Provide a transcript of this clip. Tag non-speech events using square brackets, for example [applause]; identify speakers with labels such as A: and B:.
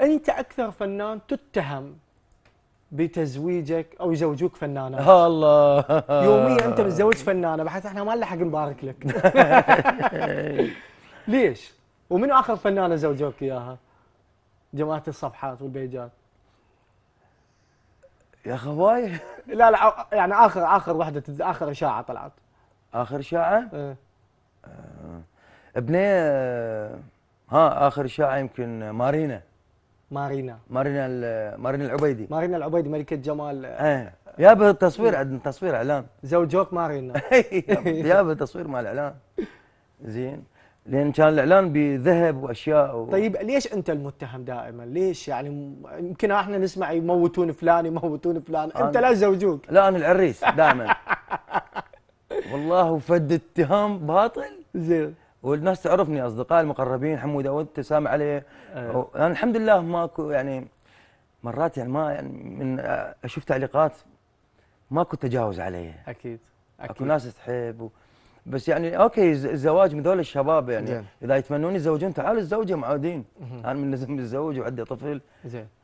A: انت اكثر فنان تتهم بتزويجك او يزوجوك فنانه
B: الله يوميا انت متزوج
A: فنانه بحيث احنا ما لنا حق نبارك لك [laughs] ليش؟ ومنو اخر فنانه زوجوك اياها؟ جماعه الصفحات والبيجات يا خواي لا لا يعني اخر اخر وحده اخر اشاعه طلعت اخر اشاعه؟ ايه
B: آه. ابني آه، ها اخر اشاعه يمكن مارينا مارينا مارينا مارينا العبيدي مارينا العبيدي ملكه جمال ايه يابا
A: التصوير عندنا تصوير اعلان زوجوك مارينا [laughs] إيه. يابا التصوير مال اعلان
B: زين لان كان الاعلان بذهب واشياء و...
A: طيب ليش انت المتهم دائما؟ ليش يعني يمكن احنا نسمع يموتون فلان يموتون فلان، أنا... انت لا زوجوك
B: لا انا العريس دائما [laughs] والله فد اتهام باطل زين والناس تعرفني اصدقائي المقربين حمو وانت سامع عليه أيوة. انا الحمد لله ماكو يعني مرات يعني ما يعني من اشوف آه، تعليقات ماكو تجاوز عليها اكيد اكيد اكو ناس تحب و... بس يعني اوكي الزواج من ذول الشباب يعني زين. اذا يتمنون يتزوجون تعالوا الزوجه معودين انا من لازم [laughs] متزوج وعندي طفل
A: زين